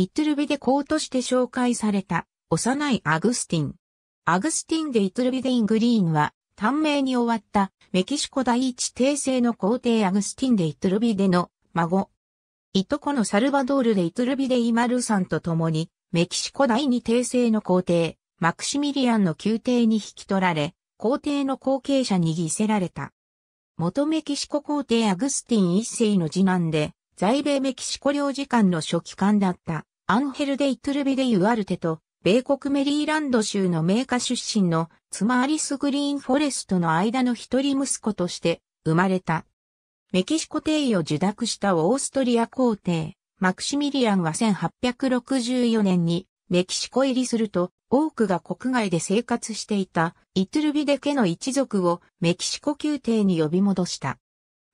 イトゥルビデ公として紹介された幼いアグスティン。アグスティン・デ・イトゥルビデ・イン・グリーンは、短命に終わったメキシコ第一帝政の皇帝アグスティン・デ・イトゥルビデの孫。いとこのサルバドール・デ・イトゥルビデ・イマルさんと共に、メキシコ第二帝政の皇帝、マクシミリアンの宮廷に引き取られ、皇帝の後継者に犠牲られた。元メキシコ皇帝アグスティン一世の次男で、在米メキシコ領事館の書記官だった。アンヘル・デイトゥルビ・デ・ユアルテと、米国メリーランド州の名家出身の妻アリス・グリーン・フォレストの間の一人息子として生まれた。メキシコ帝を受諾したオーストリア皇帝、マクシミリアンは1864年にメキシコ入りすると多くが国外で生活していたイトゥルビデ家の一族をメキシコ宮廷に呼び戻した。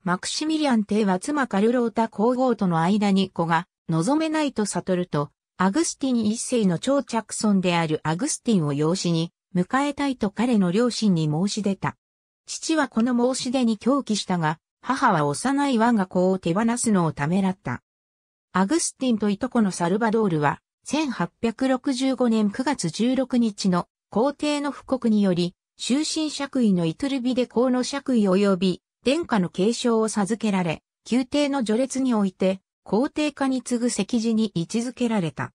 マクシミリアン帝は妻カルロータ皇后との間に子が望めないと悟ると、アグスティン一世の長着尊であるアグスティンを養子に迎えたいと彼の両親に申し出た。父はこの申し出に狂気したが、母は幼い我が子を手放すのをためらった。アグスティンといとこのサルバドールは、1865年9月16日の皇帝の布告により、終身爵位のイトゥルビで公の爵位及び殿下の継承を授けられ、宮廷の序列において皇帝家に次ぐ席次に位置づけられた。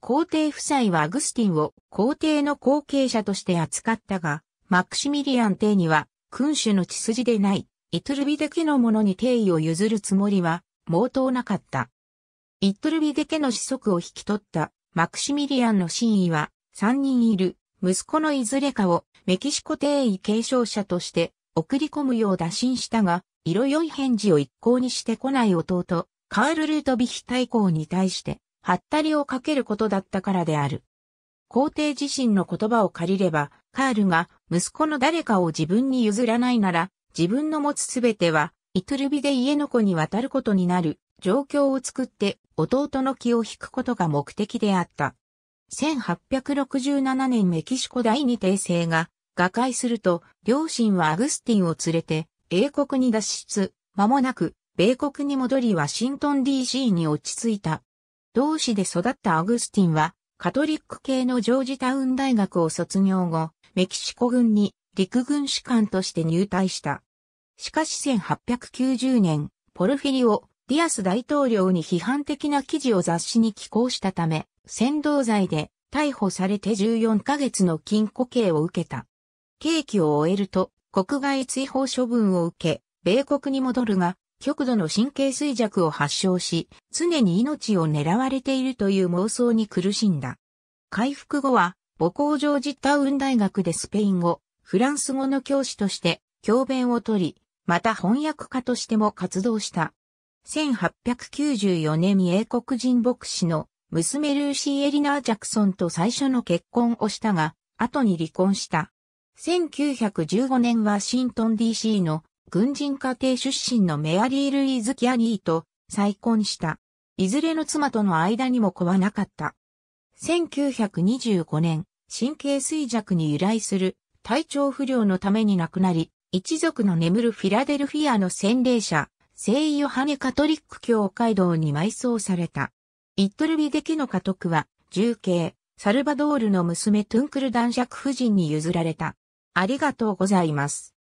皇帝夫妻はアグスティンを皇帝の後継者として扱ったが、マクシミリアン帝には君主の血筋でない、イトルビデ家の者に帝位を譲るつもりは、毛頭なかった。イトルビデ家の子息を引き取ったマクシミリアンの真意は、三人いる息子のいずれかをメキシコ帝位継承者として送り込むよう打診したが、色良い返事を一向にしてこない弟、カール・ルートヴィヒ大公に対して、ハッタリをかけることだったからである。皇帝自身の言葉を借りれば、カールが息子の誰かを自分に譲らないなら、自分の持つすべては、イトルビで家の子に渡ることになる状況を作って弟の気を引くことが目的であった。1867年メキシコ第二帝政が瓦解すると、両親はアグスティンを連れて英国に脱出、間もなく米国に戻りワシントン DC に落ち着いた。同志で育ったアグスティンは、カトリック系のジョージタウン大学を卒業後、メキシコ軍に陸軍士官として入隊した。しかし1890年、ポルフィリオ・ディアス大統領に批判的な記事を雑誌に寄稿したため、先導罪で逮捕されて14ヶ月の禁錮刑を受けた。刑期を終えると、国外追放処分を受け、米国に戻るが、極度の神経衰弱を発症し、常に命を狙われているという妄想に苦しんだ。回復後は、母校ジョージタウン大学でスペイン語、フランス語の教師として、教鞭をとり、また翻訳家としても活動した。1894年に英国人牧師の娘ルーシー・エリナー・ジャクソンと最初の結婚をしたが、後に離婚した。1915年ワシントン DC の軍人家庭出身のメアリー・ルイーズ・キャニーと再婚した。いずれの妻との間にも子はなかった。1925年、神経衰弱に由来する体調不良のために亡くなり、一族の眠るフィラデルフィアの洗礼者、聖ヨハネカトリック教会堂に埋葬された。イットルビデキの家督は、重慶、サルバドールの娘トゥンクル男爵夫人に譲られた。ありがとうございます。